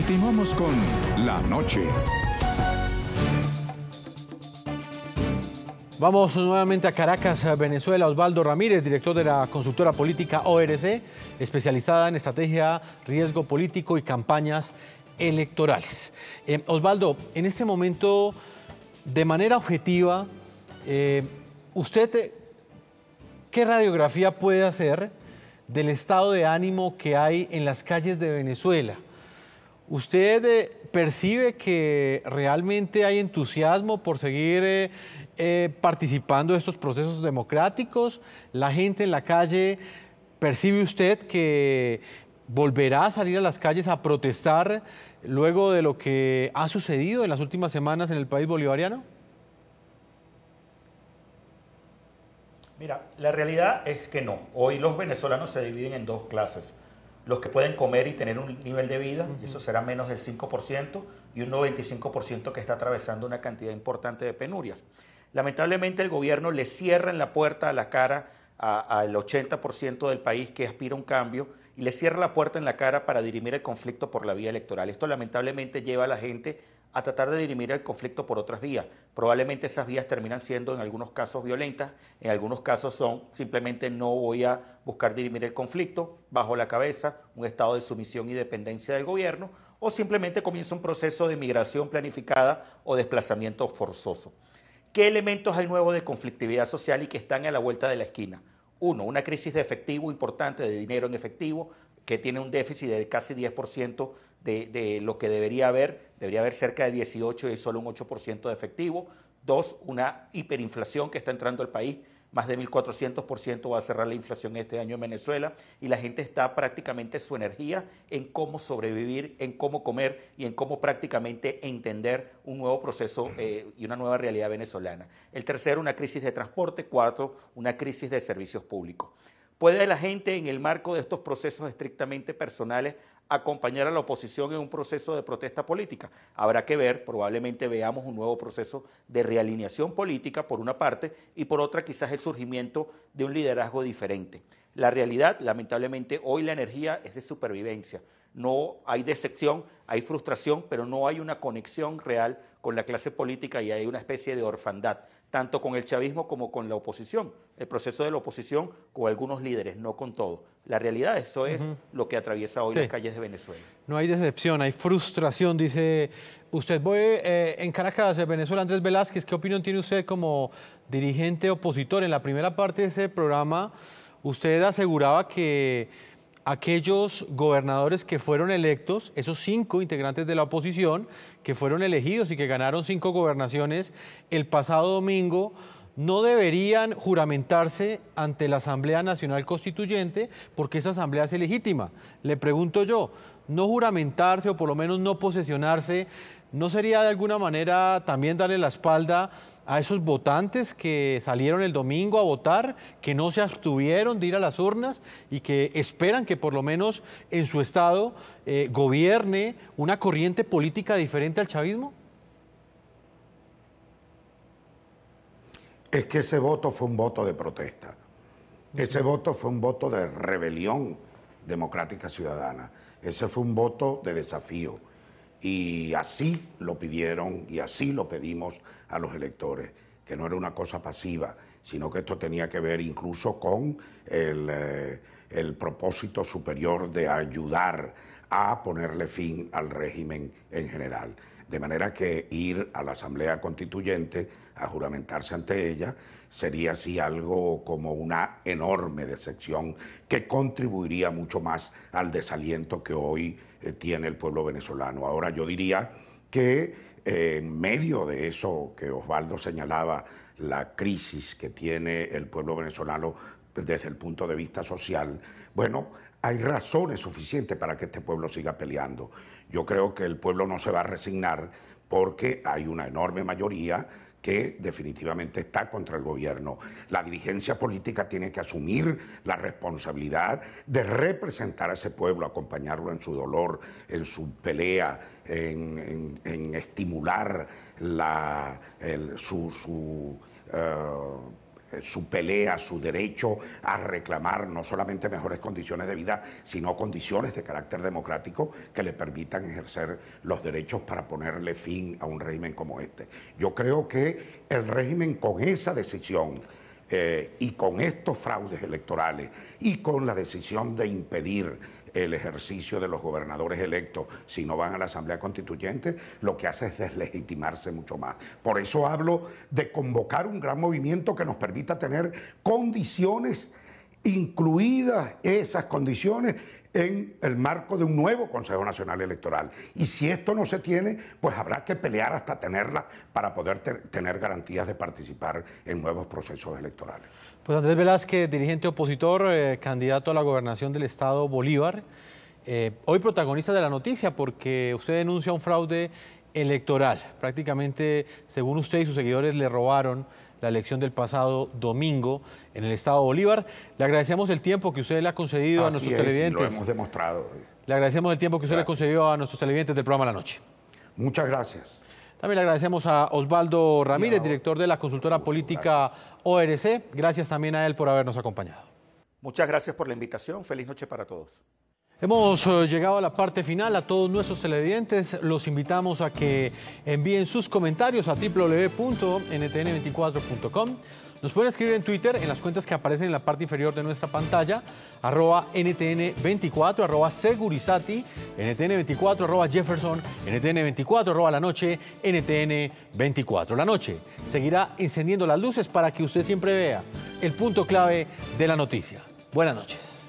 Continuamos con La Noche. Vamos nuevamente a Caracas, Venezuela. Osvaldo Ramírez, director de la consultora política ORC, especializada en estrategia, riesgo político y campañas electorales. Eh, Osvaldo, en este momento, de manera objetiva, eh, ¿usted qué radiografía puede hacer del estado de ánimo que hay en las calles de Venezuela? ¿Usted eh, percibe que realmente hay entusiasmo por seguir eh, eh, participando de estos procesos democráticos? ¿La gente en la calle percibe usted que volverá a salir a las calles a protestar luego de lo que ha sucedido en las últimas semanas en el país bolivariano? Mira, la realidad es que no. Hoy los venezolanos se dividen en dos clases los que pueden comer y tener un nivel de vida, eso será menos del 5%, y un 95% que está atravesando una cantidad importante de penurias. Lamentablemente el gobierno le cierra en la puerta a la cara al 80% del país que aspira a un cambio y le cierra la puerta en la cara para dirimir el conflicto por la vía electoral. Esto lamentablemente lleva a la gente a tratar de dirimir el conflicto por otras vías. Probablemente esas vías terminan siendo en algunos casos violentas, en algunos casos son simplemente no voy a buscar dirimir el conflicto, bajo la cabeza, un estado de sumisión y dependencia del gobierno, o simplemente comienza un proceso de migración planificada o desplazamiento forzoso. ¿Qué elementos hay nuevos de conflictividad social y que están a la vuelta de la esquina? Uno, una crisis de efectivo importante, de dinero en efectivo, que tiene un déficit de casi 10% de, de, lo que debería haber, debería haber cerca de 18 y solo un 8% de efectivo. Dos, una hiperinflación que está entrando al país más de 1.400% va a cerrar la inflación este año en Venezuela y la gente está prácticamente su energía en cómo sobrevivir, en cómo comer y en cómo prácticamente entender un nuevo proceso eh, y una nueva realidad venezolana. El tercero, una crisis de transporte. Cuatro, una crisis de servicios públicos. ¿Puede la gente, en el marco de estos procesos estrictamente personales, acompañar a la oposición en un proceso de protesta política? Habrá que ver, probablemente veamos un nuevo proceso de realineación política, por una parte, y por otra quizás el surgimiento de un liderazgo diferente. La realidad, lamentablemente, hoy la energía es de supervivencia. No hay decepción, hay frustración, pero no hay una conexión real con la clase política y hay una especie de orfandad tanto con el chavismo como con la oposición, el proceso de la oposición con algunos líderes, no con todos. La realidad, eso es lo que atraviesa hoy las calles de Venezuela. No hay decepción, hay frustración, dice usted. Voy eh, en Caracas, Venezuela, Andrés Velázquez, ¿qué opinión tiene usted como dirigente opositor? En la primera parte de ese programa, usted aseguraba que aquellos gobernadores que fueron electos, esos cinco integrantes de la oposición que fueron elegidos y que ganaron cinco gobernaciones el pasado domingo, no deberían juramentarse ante la Asamblea Nacional Constituyente porque esa asamblea es legítima. Le pregunto yo, no juramentarse o por lo menos no posesionarse ¿No sería de alguna manera también darle la espalda a esos votantes que salieron el domingo a votar, que no se abstuvieron de ir a las urnas y que esperan que por lo menos en su estado eh, gobierne una corriente política diferente al chavismo? Es que ese voto fue un voto de protesta. Ese voto fue un voto de rebelión democrática ciudadana. Ese fue un voto de desafío y así lo pidieron y así lo pedimos a los electores, que no era una cosa pasiva, sino que esto tenía que ver incluso con el... Eh, el propósito superior de ayudar a ponerle fin al régimen en general. De manera que ir a la Asamblea Constituyente a juramentarse ante ella sería así algo como una enorme decepción que contribuiría mucho más al desaliento que hoy eh, tiene el pueblo venezolano. Ahora yo diría que eh, en medio de eso que Osvaldo señalaba, la crisis que tiene el pueblo venezolano desde el punto de vista social, bueno, hay razones suficientes para que este pueblo siga peleando. Yo creo que el pueblo no se va a resignar porque hay una enorme mayoría que definitivamente está contra el gobierno. La dirigencia política tiene que asumir la responsabilidad de representar a ese pueblo, acompañarlo en su dolor, en su pelea, en, estimular la, su... su eh, eh, su pelea, su derecho a reclamar no solamente mejores condiciones de vida, sino condiciones de carácter democrático que le permitan ejercer los derechos para ponerle fin a un régimen como este. Yo creo que el régimen con esa decisión eh, y con estos fraudes electorales y con la decisión de impedir el ejercicio de los gobernadores electos, si no van a la Asamblea Constituyente, lo que hace es deslegitimarse mucho más. Por eso hablo de convocar un gran movimiento que nos permita tener condiciones, incluidas esas condiciones en el marco de un nuevo Consejo Nacional Electoral. Y si esto no se tiene, pues habrá que pelear hasta tenerla para poder tener garantías de participar en nuevos procesos electorales. Pues Andrés Velázquez, dirigente opositor, eh, candidato a la gobernación del Estado Bolívar, eh, hoy protagonista de la noticia porque usted denuncia un fraude electoral. Prácticamente, según usted y sus seguidores, le robaron la elección del pasado domingo en el Estado Bolívar. Le agradecemos el tiempo que usted le ha concedido a nuestros televidentes. Lo hemos demostrado. Le agradecemos el tiempo que usted le ha concedido a nuestros televidentes del programa La Noche. Muchas gracias. También le agradecemos a Osvaldo Ramírez, director de la consultora política ORC. Gracias también a él por habernos acompañado. Muchas gracias por la invitación. Feliz noche para todos. Hemos eh, llegado a la parte final. A todos nuestros televidentes los invitamos a que envíen sus comentarios a www.ntn24.com. Nos pueden escribir en Twitter en las cuentas que aparecen en la parte inferior de nuestra pantalla, arroba NTN24, arroba Segurizati, NTN24, arroba Jefferson, NTN24, arroba La Noche, NTN24. La Noche seguirá encendiendo las luces para que usted siempre vea el punto clave de la noticia. Buenas noches.